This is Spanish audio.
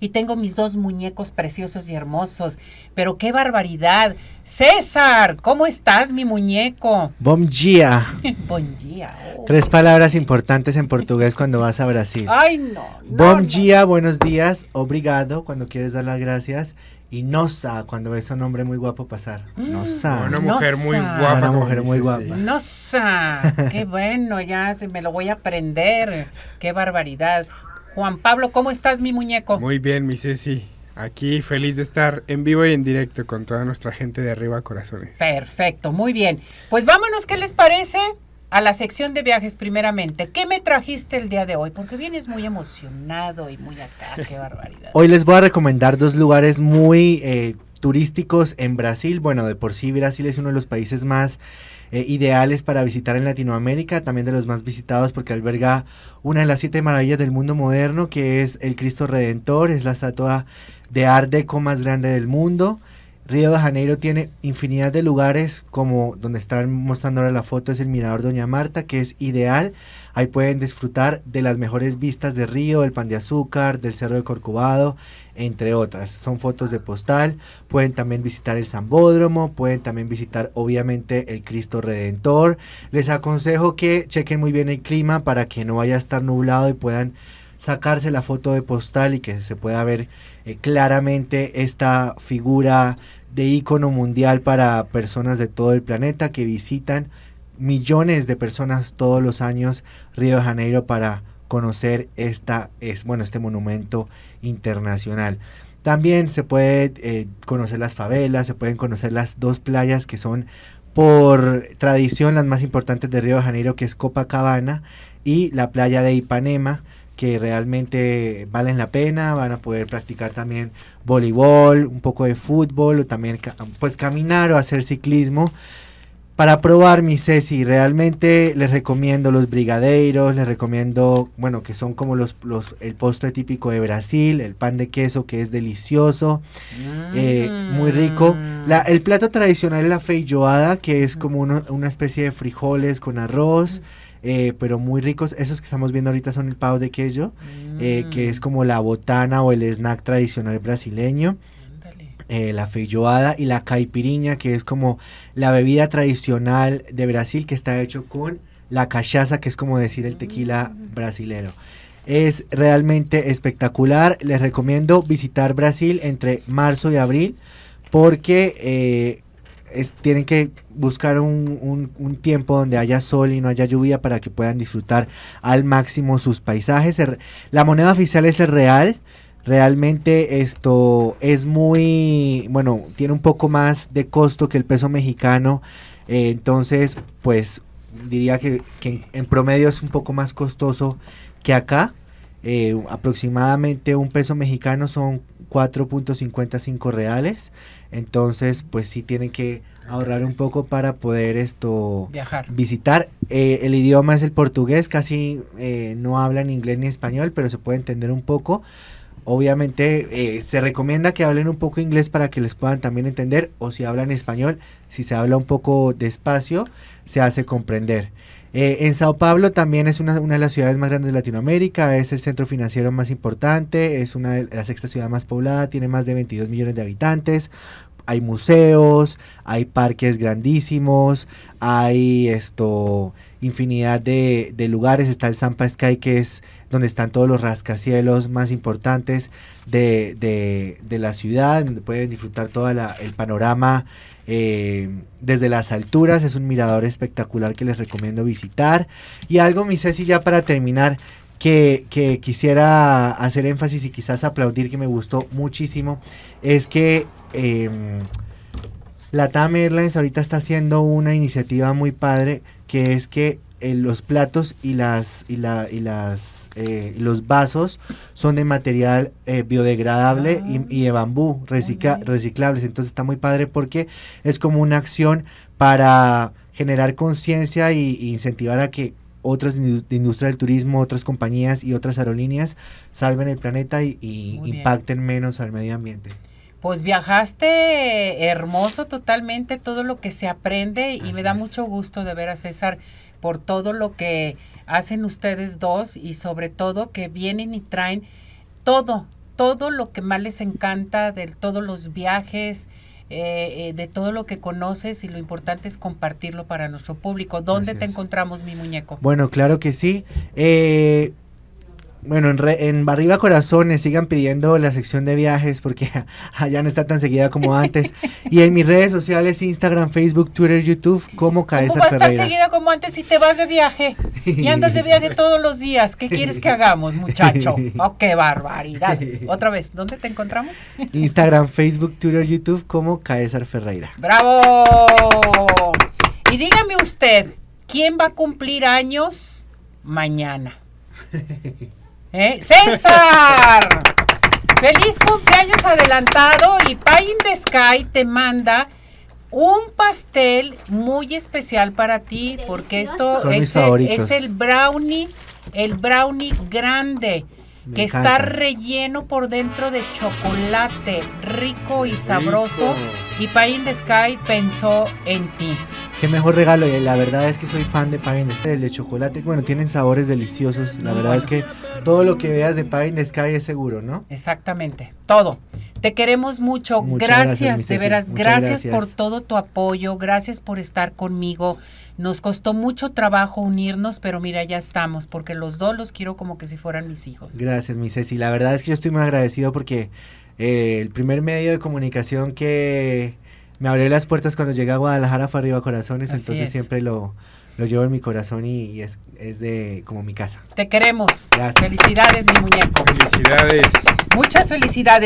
y tengo mis dos muñecos preciosos y hermosos. Pero qué barbaridad. César, ¿cómo estás, mi muñeco? Bom dia. Bom dia. Oh. Tres palabras importantes en portugués cuando vas a Brasil. Ay, no. Bom dia, buenos días, obrigado cuando quieres dar las gracias. Y Nosa, cuando ves a un hombre muy guapo pasar. Mm. Nosa. Una mujer muy guapa. Una mujer muy guapa. Qué bueno, ya se me lo voy a aprender. Qué barbaridad. Juan Pablo, ¿cómo estás, mi muñeco? Muy bien, mi Ceci. Aquí feliz de estar en vivo y en directo con toda nuestra gente de arriba corazones. Perfecto, muy bien. Pues vámonos, ¿qué les parece? A la sección de viajes primeramente. ¿Qué me trajiste el día de hoy? Porque vienes muy emocionado y muy acá, qué barbaridad. Hoy les voy a recomendar dos lugares muy eh, turísticos en Brasil. Bueno, de por sí Brasil es uno de los países más eh, ideales para visitar en Latinoamérica, también de los más visitados porque alberga una de las siete maravillas del mundo moderno, que es el Cristo Redentor, es la estatua de ardeco más grande del mundo. Río de Janeiro tiene infinidad de lugares, como donde están mostrando ahora la foto es el Mirador Doña Marta, que es ideal. Ahí pueden disfrutar de las mejores vistas de Río, del Pan de Azúcar, del Cerro de Corcovado, entre otras. Son fotos de postal. Pueden también visitar el Zambódromo, pueden también visitar obviamente el Cristo Redentor. Les aconsejo que chequen muy bien el clima para que no vaya a estar nublado y puedan sacarse la foto de postal y que se pueda ver eh, claramente esta figura de ícono mundial para personas de todo el planeta que visitan millones de personas todos los años Río de Janeiro para conocer esta, es, bueno, este monumento internacional. También se puede eh, conocer las favelas, se pueden conocer las dos playas que son por tradición las más importantes de Río de Janeiro, que es Copacabana y la playa de Ipanema, que realmente valen la pena, van a poder practicar también voleibol, un poco de fútbol, o también pues caminar o hacer ciclismo. Para probar mi Ceci, realmente les recomiendo los brigadeiros, les recomiendo, bueno, que son como los, los el postre típico de Brasil, el pan de queso que es delicioso, eh, muy rico. Mm. el plato tradicional es la feijoada, que es mm. como una especie de frijoles con arroz. Mm. Eh, pero muy ricos. Esos que estamos viendo ahorita son el pavo de queso, eh, que es mm. como la botana o el snack tradicional brasileño. Eh, la feijoada y la caipirinha que es como la bebida tradicional de Brasil, que está hecho con la cachaza, que es como decir el tequila mm. brasilero. Es realmente espectacular. Les recomiendo visitar Brasil entre marzo y abril porque es, tienen que buscar un, tiempo donde haya sol y no haya lluvia para que puedan disfrutar al máximo sus paisajes. La moneda oficial es el real. Realmente esto es muy, bueno, tiene un poco más de costo que el peso mexicano. Eh, entonces, pues diría que, en promedio es un poco más costoso que acá. Eh, aproximadamente un peso mexicano son 4.55 reales. Entonces, pues sí tienen que ahorrar un poco para poder esto viajar visitar eh, el idioma es el portugués casi eh, no hablan inglés ni español pero se puede entender un poco obviamente eh, se recomienda que hablen un poco inglés para que les puedan también entender o si hablan español si se habla un poco despacio se hace comprender eh, en Sao Paulo también es una, de las ciudades más grandes de Latinoamérica, es el centro financiero más importante, es una de la sexta ciudad más poblada, tiene más de 22 millones de habitantes. Hay museos, hay parques grandísimos, hay esto infinidad de, de lugares. Está el Sampa Sky, que es donde están todos los rascacielos más importantes de, la ciudad, donde pueden disfrutar todo el panorama eh, desde las alturas. Es un mirador espectacular que les recomiendo visitar. Y algo, mi Ceci, ya para terminar, que, quisiera hacer énfasis y quizás aplaudir, que me gustó muchísimo, es que em, la TAM Airlines ahorita está haciendo una iniciativa muy padre, que es que eh, los platos y las y la y las eh, los vasos son de material eh, biodegradable ah. y, de bambú recicla, reciclables entonces está muy padre porque es como una acción para generar conciencia y, incentivar a que otras industrias industria del turismo, otras compañías y otras aerolíneas salven el planeta y impacten menos al medio ambiente pues viajaste hermoso totalmente, todo lo que se aprende y me da mucho gusto de ver a César por todo lo que hacen ustedes dos y sobre todo que vienen y traen todo, todo lo que más les encanta de todos los viajes, eh, eh, de todo lo que conoces y lo importante es compartirlo para nuestro público. ¿Dónde te encontramos, mi muñeco? Bueno, claro que sí. Eh, bueno, en, Barriba Corazones sigan pidiendo la sección de viajes porque allá no está tan seguida como antes. y en mis redes sociales, Instagram, Facebook, Twitter, YouTube, como Ferreira. ¿Cómo va a estar seguida como antes si te vas de viaje? Y andas de viaje todos los días. ¿Qué quieres que hagamos, muchacho? ¡Oh, qué barbaridad! Otra vez, ¿dónde te encontramos? Instagram, Facebook, Twitter, YouTube, como Caesar Ferreira. ¡Bravo! Y dígame usted, ¿quién va a cumplir años mañana? ¿Eh? César, feliz cumpleaños adelantado y Pie in the Sky te manda un pastel muy especial para ti porque esto es el brownie, el brownie grande que está relleno por dentro de chocolate rico y sabroso. Y Pie the Sky pensó en ti. Qué mejor regalo, y eh, la verdad es que soy fan de Pie in Sky, el de chocolate. Bueno, tienen sabores deliciosos. La verdad es que todo lo que veas de Pie de Sky es seguro, ¿no? Exactamente, todo. Te queremos mucho. gracias, de veras. Gracias, por todo tu apoyo. Gracias por estar conmigo. Nos costó mucho trabajo unirnos, pero mira, ya estamos, porque los dos los quiero como que si fueran mis hijos. Gracias, mi Ceci. La verdad es que yo estoy muy agradecido porque eh, el primer medio de comunicación que me abrió las puertas cuando llegué a Guadalajara fue Arriba Corazones, entonces siempre lo, llevo en mi corazón y, es, de como mi casa. Te queremos. Gracias. Felicidades, mi muñeco. Felicidades. Muchas felicidades.